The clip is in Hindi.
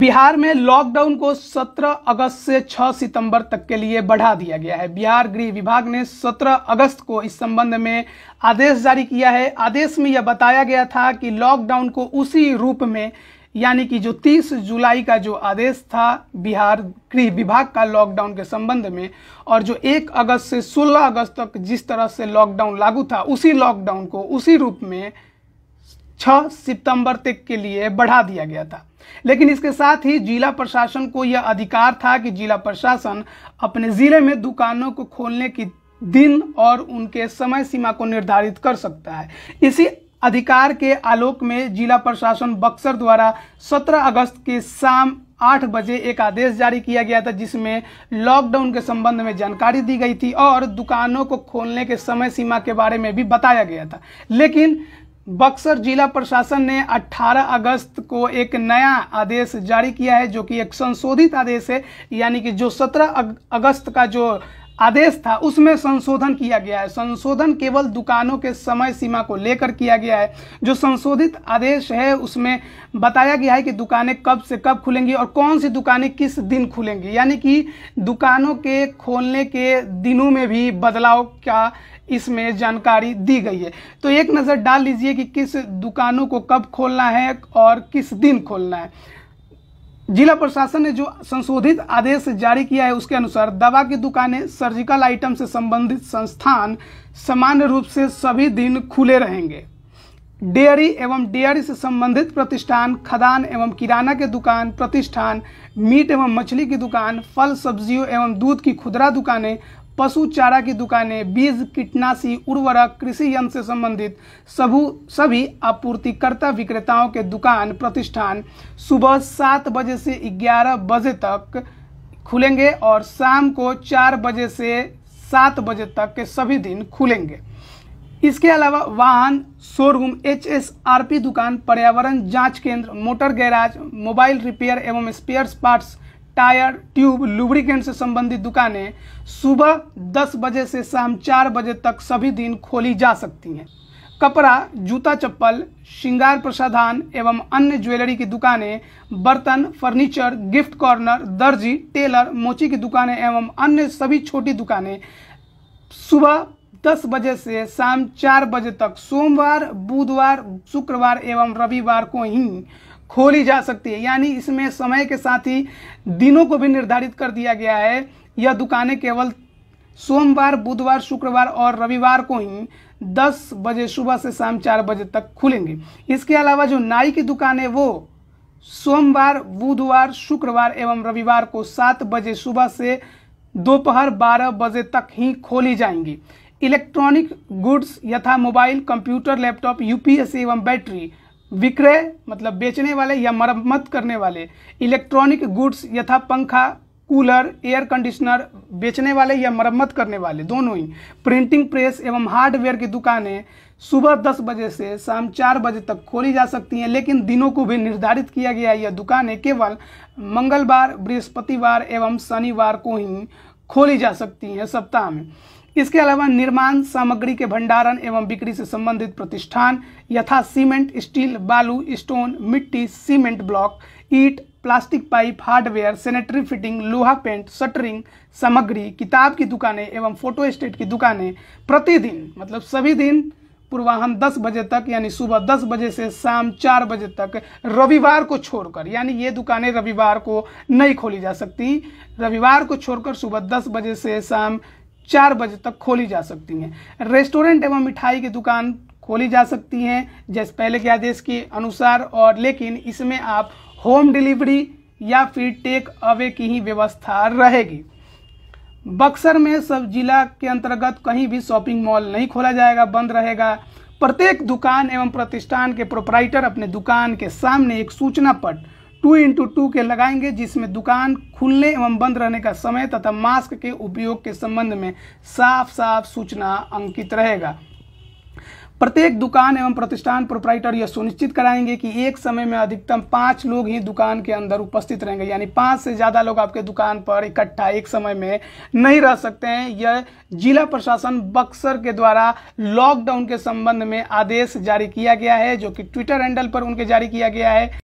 बिहार में लॉकडाउन को 17 अगस्त से 6 सितंबर तक के लिए बढ़ा दिया गया है बिहार गृह विभाग ने 17 अगस्त को इस संबंध में आदेश जारी किया है आदेश में यह बताया गया था कि लॉकडाउन को उसी रूप में यानी कि जो 30 जुलाई का जो आदेश था बिहार गृह विभाग का लॉकडाउन के संबंध में और जो 1 अगस्त से 16 अगस्त तक जिस तरह से लॉकडाउन लागू था उसी लॉकडाउन को उसी रूप में 6 सितंबर तक के लिए बढ़ा दिया गया था लेकिन इसके साथ ही जिला प्रशासन को यह अधिकार था कि जिला प्रशासन अपने जिले में दुकानों को खोलने की दिन और उनके समय सीमा को निर्धारित कर सकता है इसी अधिकार के आलोक में जिला प्रशासन बक्सर द्वारा 17 अगस्त के शाम आठ बजे एक आदेश जारी किया गया था जिसमें लॉकडाउन के संबंध में जानकारी दी गई थी और दुकानों को खोलने के समय सीमा के बारे में भी बताया गया था लेकिन बक्सर जिला प्रशासन ने 18 अगस्त को एक नया आदेश जारी किया है जो कि एक संशोधित आदेश है यानी कि जो 17 अगस्त का जो आदेश था उसमें संशोधन किया गया है संशोधन केवल दुकानों के समय सीमा को लेकर किया गया है जो संशोधित आदेश है उसमें बताया गया है कि दुकानें कब से कब खुलेंगी और कौन सी दुकानें किस दिन खुलेंगी यानी कि दुकानों के खोलने के दिनों में भी बदलाव का इसमें जानकारी दी गई है तो एक नज़र डाल लीजिए कि किस दुकानों को कब खोलना है और किस दिन खोलना है जिला प्रशासन ने जो संशोधित आदेश जारी किया है उसके अनुसार दवा की दुकानें सर्जिकल आइटम से संबंधित संस्थान सामान्य रूप से सभी दिन खुले रहेंगे डेयरी एवं डेयरी से संबंधित प्रतिष्ठान खदान एवं किराना के दुकान प्रतिष्ठान मीट एवं मछली की दुकान फल सब्जियों एवं दूध की खुदरा दुकानें पशु चारा की दुकानें बीज कीटनाशी उर्वरक कृषि यंत्र से संबंधित सबू सभी आपूर्तिकर्ता विक्रेताओं के दुकान प्रतिष्ठान सुबह सात बजे से ग्यारह बजे तक खुलेंगे और शाम को चार बजे से सात बजे तक के सभी दिन खुलेंगे इसके अलावा वाहन शोरूम एचएसआरपी दुकान पर्यावरण जांच केंद्र मोटर गैराज मोबाइल रिपेयर एवं spare parts tyre tube lubricant से संबंधित दुकानें सुबह 10 बजे से शाम 4 बजे तक सभी दिन खोली जा सकती हैं कपड़ा जूता चप्पल श्रृंगार प्रसाधान एवं अन्य ज्वेलरी की दुकानें बर्तन फर्नीचर गिफ्ट कॉर्नर दर्जी टेलर मोची की दुकानें एवं अन्य सभी छोटी दुकानें सुबह 10 बजे से शाम 4 बजे तक सोमवार बुधवार शुक्रवार एवं रविवार को ही खोली जा सकती है यानी इसमें समय के साथ ही दिनों को भी निर्धारित कर दिया गया है यह दुकानें केवल सोमवार बुधवार शुक्रवार और रविवार को ही 10 बजे सुबह से शाम चार बजे तक खुलेंगे इसके अलावा जो नाई की दुकान है वो सोमवार बुधवार शुक्रवार एवं रविवार को सात बजे सुबह से दोपहर बारह बजे तक ही खोली जाएंगी इलेक्ट्रॉनिक गुड्स यथा मोबाइल कंप्यूटर लैपटॉप यूपीएससी एवं बैटरी विक्रय मतलब बेचने वाले या मरम्मत करने वाले इलेक्ट्रॉनिक गुड्स यथा पंखा कूलर एयर कंडीशनर बेचने वाले या मरम्मत करने वाले दोनों ही प्रिंटिंग प्रेस एवं हार्डवेयर की दुकानें सुबह 10 बजे से शाम 4 बजे तक खोली जा सकती हैं लेकिन दिनों को भी निर्धारित किया गया है यह दुकानें केवल मंगलवार बृहस्पतिवार एवं शनिवार को ही खोली जा सकती हैं सप्ताह में इसके अलावा निर्माण सामग्री के भंडारण एवं बिक्री से संबंधित प्रतिष्ठान यथा सीमेंट स्टील बालू स्टोन मिट्टी सीमेंट ब्लॉक ईट plastic pipe hardware sanitary fitting लोहा पेंट शटरिंग सामग्री किताब की दुकानें एवं फोटो स्टेट की दुकानें प्रतिदिन मतलब सभी दिन पूर्वाहन 10 बजे तक यानी सुबह 10 बजे से शाम 4 बजे तक रविवार को छोड़कर यानी ये दुकानें रविवार को नहीं खोली जा सकती रविवार को छोड़कर सुबह 10 बजे से शाम चार बजे तक खोली जा सकती हैं रेस्टोरेंट एवं मिठाई की दुकान खोली जा सकती हैं जैसे पहले के आदेश के अनुसार और लेकिन इसमें आप होम डिलीवरी या फिर टेक अवे की ही व्यवस्था रहेगी बक्सर में सब जिला के अंतर्गत कहीं भी शॉपिंग मॉल नहीं खोला जाएगा बंद रहेगा प्रत्येक दुकान एवं प्रतिष्ठान के प्रोपराइटर अपने दुकान के सामने एक सूचना पट टू इंटू टू के लगाएंगे जिसमें दुकान खुलने एवं बंद रहने का समय तथा मास्क के उपयोग के संबंध में साफ साफ सूचना अंकित रहेगा प्रत्येक दुकान एवं प्रतिष्ठान प्रोपराइटर यह सुनिश्चित कराएंगे कि एक समय में अधिकतम पाँच लोग ही दुकान के अंदर उपस्थित रहेंगे यानी पाँच से ज़्यादा लोग आपके दुकान पर इकट्ठा एक समय में नहीं रह सकते हैं यह जिला प्रशासन बक्सर के द्वारा लॉकडाउन के संबंध में आदेश जारी किया गया है जो कि ट्विटर हैंडल पर उनके जारी किया गया है